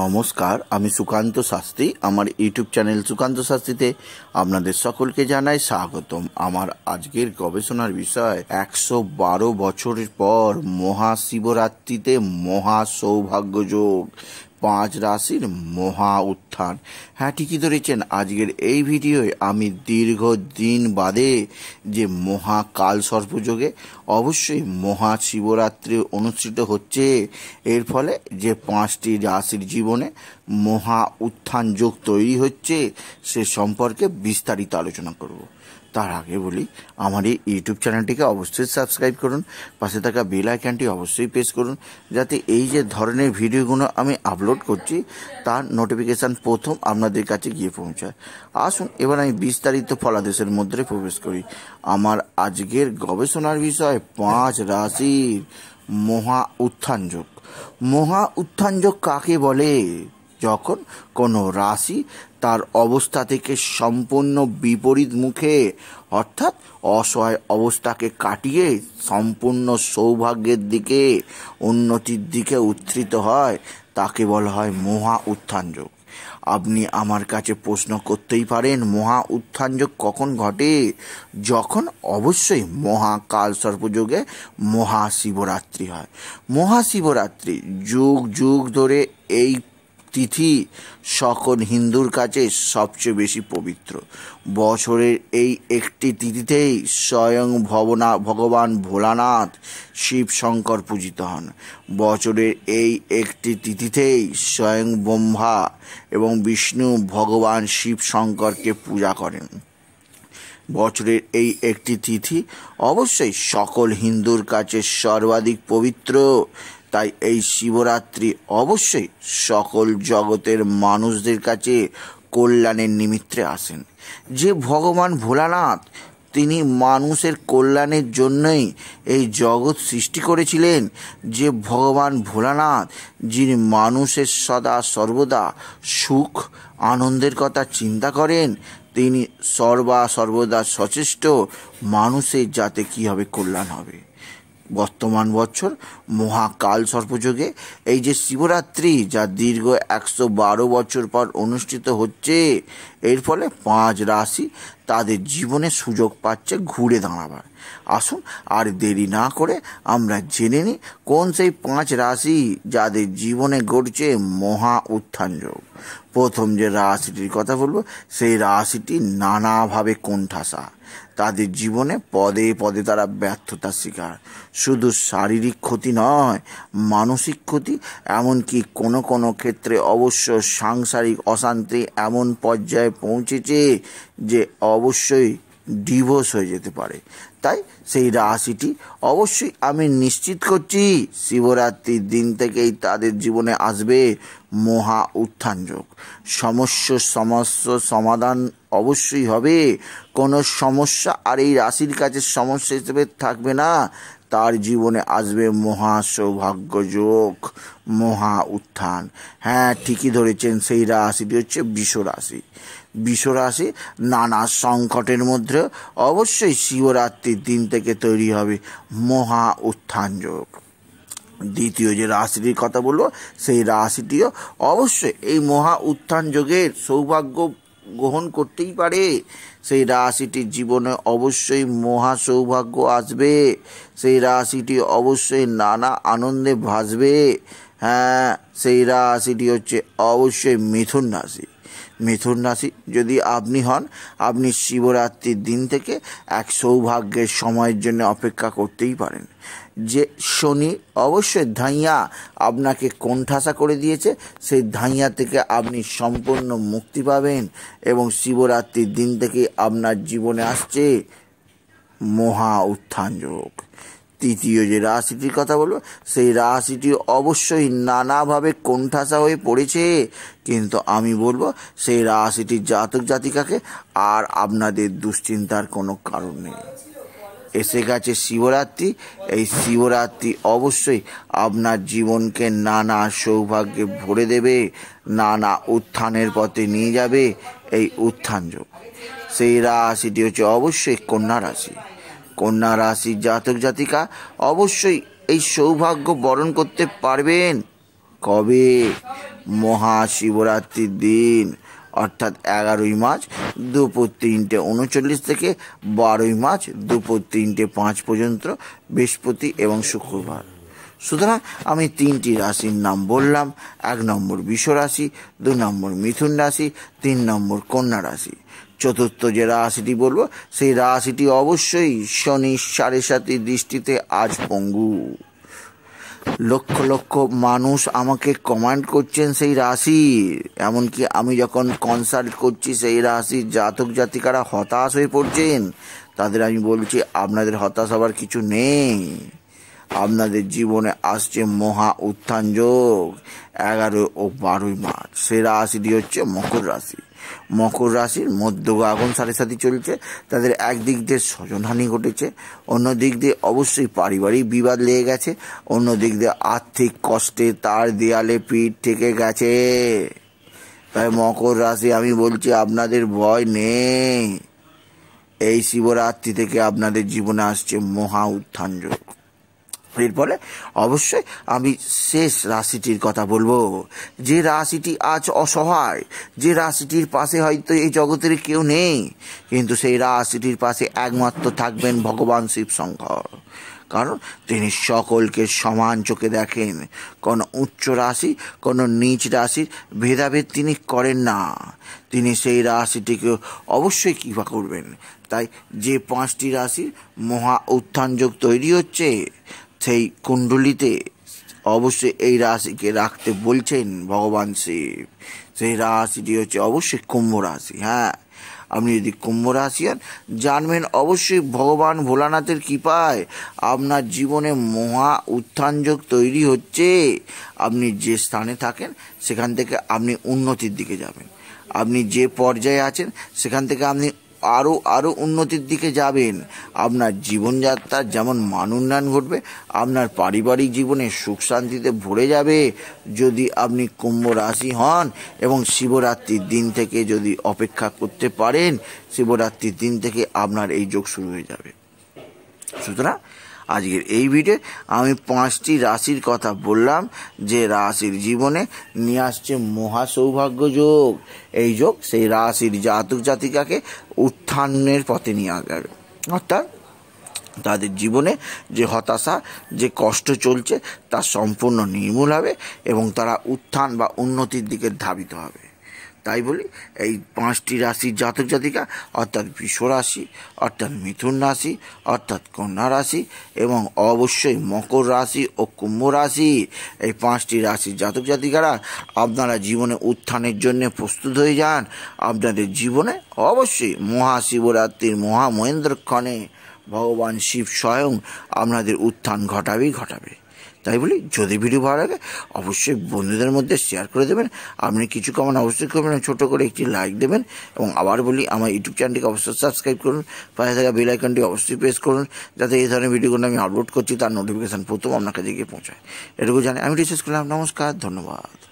নমস্কার আমি সুকান্ত শাস্ত্রী আমার ইউটিউব চ্যানেল সুকান্ত শাস্ত্রীতে আপনাদের সকলকে জানাই স্বাগতম আমার আজকের গবেষণার বিষয় একশো বারো বছরের পর মহাশিবরাত্রিতে মহা সৌভাগ্য যোগ পাঁচ রাশির মহা উত্থান হ্যাঁ ঠিকই ধরেছেন আজকের এই ভিডিওয় আমি দীর্ঘ দিন বাদে যে মহাকাল সর্পযোগে অবশ্যই মহা শিবরাত্রি অনুষ্ঠিত হচ্ছে এর ফলে যে পাঁচটি রাশির জীবনে মহা উত্থান যোগ তৈরি হচ্ছে সে সম্পর্কে বিস্তারিত আলোচনা করব তার আগে বলি আমার এই ইউটিউব চ্যানেলটিকে অবশ্যই সাবস্ক্রাইব করুন পাশে থাকা বেল আইকনটি অবশ্যই প্রেস করুন যাতে এই যে ধরনের ভিডিওগুলো আমি আপলোড করছি তার নোটিফিকেশান প্রথম আপনাদের কাছে গিয়ে পৌঁছায় আসুন এবার আমি বিস্তারিত ফলাদেশের মধ্যে প্রবেশ করি আমার আজকের গবেষণার বিষয় পাঁচ রাশির মহা উত্থানযোগ মহা উত্থানযোগ কাকে বলে যখন কোনো রাশি তার অবস্থা থেকে সম্পূর্ণ বিপরীত মুখে অর্থাৎ অসহায় অবস্থাকে কাটিয়ে সম্পূর্ণ সৌভাগ্যের দিকে উন্নতির দিকে উত্থিত হয় তাকে বলা হয় মহা উত্থান যোগ আপনি আমার কাছে প্রশ্ন করতেই পারেন মহা উত্থান যোগ কখন ঘটে যখন অবশ্যই মহাকাল সর্পযোগে মহাশিবরাত্রি হয় মহাশিবরাত্রি যুগ যুগ ধরে এই তিথি সকল হিন্দুর কাছে সবচেয়ে বেশি পবিত্র বছরের এই একটি তিথিতেই স্বয়ং ভবনা ভগবান ভোলানাথ শিবশঙ্কর পূজিত হন বছরের এই একটি তিথিতেই স্বয়ং ব্রহ্মা এবং বিষ্ণু ভগবান শিবশঙ্করকে পূজা করেন বছরের এই একটি তিথি অবশ্যই সকল হিন্দুর কাছে সর্বাধিক পবিত্র তাই এই শিবরাত্রি অবশ্যই সকল জগতের মানুষদের কাছে কল্যাণের নিমিত্তে আসেন যে ভগবান ভোলানাথ তিনি মানুষের কল্যাণের জন্যই এই জগৎ সৃষ্টি করেছিলেন যে ভগবান ভোলানাথ যিনি মানুষের সদা সর্বদা সুখ আনন্দের কথা চিন্তা করেন তিনি সর্বা সর্বদা সচেষ্ট মানুষের যাতে কী হবে কল্যাণ হবে বর্তমান বছর মহাকাল সর্পযোগে এই যে শিবরাত্রি যা দীর্ঘ একশো বারো বছর পর অনুষ্ঠিত হচ্ছে এর ফলে পাঁচ রাশি তাদের জীবনে সুযোগ পাচ্ছে ঘুরে দাঁড়াবার আসুন আর দেরি না করে আমরা জেনে নিই কোন সেই পাঁচ রাশি যাদের জীবনে ঘটছে মহা উত্থান যোগ প্রথম যে রাশিটির কথা বলবো সেই রাশিটি নানাভাবে কোণঠাসা তাদের জীবনে পদে পদে তারা ব্যর্থতার শিকার শুধু শারীরিক ক্ষতি নয় মানসিক ক্ষতি এমনকি কোনো কোনো ক্ষেত্রে অবশ্য সাংসারিক অশান্তি এমন পর্যায়ে পৌঁছেছে যে অবশ্যই ডিভোর্স হয়ে যেতে পারে তাই সেই রাশিটি অবশ্যই আমি নিশ্চিত করছি শিবরাত্রির দিন থেকেই তাদের জীবনে আসবে মহা উত্থান যোগ সমস্য সমস্যা সমাধান অবশ্যই হবে কোনো সমস্যা আর এই রাশির কাছে সমস্যা হিসেবে থাকবে না তার জীবনে আসবে মহা সৌভাগ্য যোগ মহা উত্থান হ্যাঁ ঠিকই ধরেছেন সেই রাশিটি হচ্ছে বিশ্বরাশি রাশি বিশ্বরাশি নানা সংকটের মধ্যে অবশ্যই শিবরাত্রির দিন থেকে তৈরি হবে মহা উত্থান যোগ দ্বিতীয় যে রাশিটির কথা বলবো সেই রাশিটিও অবশ্যই এই মহা উত্থান যোগের সৌভাগ্য গ্রহণ করতেই পারে সেই রাশিটির জীবনে অবশ্যই মহা সৌভাগ্য আসবে সেই রাশিটি অবশ্যই নানা আনন্দে ভাসবে হ্যাঁ সেই রাশিটি হচ্ছে অবশ্যই মিথুন রাশি মিথুন রাশি যদি আপনি হন আপনি শিবরাত্রির দিন থেকে এক সৌভাগ্যের সময়ের জন্য অপেক্ষা করতেই পারেন যে শনি অবশ্যই ধাইয়া আপনাকে কোণঠাসা করে দিয়েছে সেই ধাইয়া থেকে আপনি সম্পূর্ণ মুক্তি পাবেন এবং শিবরাত্রির দিন থেকে আপনার জীবনে আসছে মহা উত্থান যোগ তৃতীয় যে রাশিটির কথা বলবো সেই রাশিটি অবশ্যই নানাভাবে কোণঠাসা হয়ে পড়েছে কিন্তু আমি বলবো সেই রাশিটির জাতক জাতিকাকে আর আপনাদের দুশ্চিন্তার কোনো কারণ নেই এসে গেছে শিবরাত্রি এই শিবরাত্রি অবশ্যই আপনার জীবনকে নানা সৌভাগ্যে ভরে দেবে নানা উত্থানের পথে নিয়ে যাবে এই উত্থান যোগ সেই রাশিটি হচ্ছে অবশ্যই কন্যা রাশি কন্যা রাশির জাতক জাতিকা অবশ্যই এই সৌভাগ্য বরণ করতে পারবেন কবে মহাশিবরাত্রির দিন অর্থাৎ এগারোই মার্চ দুপুর তিনটে উনচল্লিশ থেকে বারোই মার্চ দুপুর তিনটে পাঁচ পর্যন্ত বৃহস্পতি এবং শুক্রবার সুতরাং আমি তিনটি রাশির নাম বললাম এক নম্বর বিশ্ব রাশি দু নম্বর মিথুন রাশি তিন নম্বর কন্যা রাশি চতুর্থ যে রাশিটি বলবো সেই রাশিটি অবশ্যই শনি সাড়ে সাতি দৃষ্টিতে আজ পঙ্গু লক্ষ লক্ষ মানুষ আমাকে কমান্ড করছেন সেই রাশি এমনকি আমি যখন কনসাল্ট করছি সেই রাশির জাতক জাতিকারা হতাশ হয়ে পড়ছেন তাদের আমি বলছি আপনাদের হতাশ হবার কিছু নেই আপনাদের জীবনে আসছে মহা উত্থান যোগ এগারো ও বারোই মার্চ সেই রাশিটি হচ্ছে মকর রাশি মকর রাশির মধ্য আগুন সাড়ে সাথে চলছে তাদের একদিক দিয়ে স্বজনহানি ঘটেছে অন্য দিক দিয়ে অবশ্যই পারিবারিক বিবাদ লেগে গেছে অন্য দিক দিয়ে আর্থিক কষ্টে তার দেয়ালে পিঠ থেকে গেছে তাই মকর রাশি আমি বলছি আপনাদের ভয় নেই এই শিবরাত্রি থেকে আপনাদের জীবনে আসছে মহা উত্থান যোগ এর ফলে অবশ্যই আমি শেষ রাশিটির কথা বলবো যে রাশিটি আজ অসহায় যে রাশিটির পাশে হয়তো এই জগতের কেউ নেই কিন্তু সেই রাশিটির পাশে একমাত্র থাকবেন ভগবান শিব শঙ্কর কারণ তিনি সকলকে সমান চোখে দেখেন কোনো উচ্চ রাশি কোন নিচ রাশির ভেদাভেদ তিনি করেন না তিনি সেই রাশিটিকে অবশ্যই কৃপা করবেন তাই যে পাঁচটি রাশির মহা উত্থান যোগ তৈরি হচ্ছে সেই কুণ্ডলিতে অবশ্যই এই রাশিকে রাখতে বলছেন ভগবান শিব সেই রাশিটি হচ্ছে অবশ্যই কুম্ভ রাশি হ্যাঁ আপনি যদি কুম্ভ রাশি হন জানবেন অবশ্যই ভগবান ভোলানাথের কৃপায় আপনার জীবনে মহা উত্থানযোগ তৈরি হচ্ছে আপনি যে স্থানে থাকেন সেখান থেকে আপনি উন্নতির দিকে যাবেন আপনি যে পর্যায়ে আছেন সেখান থেকে আপনি আরও আরও উন্নতির দিকে যাবেন আপনার জীবনযাত্রার যেমন মান উন্নয়ন ঘটবে আপনার পারিবারিক জীবনে সুখ শান্তিতে ভরে যাবে যদি আপনি কুম্ভ রাশি হন এবং শিবরাত্রির দিন থেকে যদি অপেক্ষা করতে পারেন শিবরাত্রির দিন থেকে আপনার এই যোগ শুরু হয়ে যাবে সুতরাং আজকের এই ভিডিও আমি পাঁচটি রাশির কথা বললাম যে রাশির জীবনে নিয়ে আসছে মহা সৌভাগ্য যোগ এই যোগ সেই রাশির জাতক জাতিকাকে উত্থানের পথে নিয়ে আসবে অর্থাৎ তাদের জীবনে যে হতাশা যে কষ্ট চলছে তা সম্পূর্ণ নির্মূল হবে এবং তারা উত্থান বা উন্নতির দিকে ধাবিত হবে তাই বলি এই পাঁচটি রাশির জাতক জাতিকা অর্থাৎ বিষ রাশি অর্থাৎ মিথুন রাশি অর্থাৎ কন্যা রাশি এবং অবশ্যই মকর রাশি ও কুম্ভ রাশি এই পাঁচটি রাশির জাতক জাতিকারা আপনারা জীবনে উত্থানের জন্য প্রস্তুত হয়ে যান আপনাদের জীবনে অবশ্যই মহাশিবরাত্রির মহামহেন্দ্রক্ষণে ভগবান শিব স্বয়ং আপনাদের উত্থান ঘটাবেই ঘটাবে তাই বলি যদি ভিডিও ভালো লাগে অবশ্যই বন্ধুদের মধ্যে শেয়ার করে দেবেন আপনি কিছু কমান অবশ্যই করবেন ছোট করে একটি লাইক দেবেন এবং আবার বলি আমার ইউটিউব চ্যানেলটিকে অবশ্যই সাবস্ক্রাইব করুন পাশে থাকা বেল আইকনটি অবশ্যই প্রেস করুন যাতে এই ধরনের ভিডিওগুলো আমি আপলোড করছি তার নোটিফিকেশান প্রথম আপনার কাছে গিয়ে পৌঁছায় এটুকু জানি আমি রিসার্চ করলাম নমস্কার ধন্যবাদ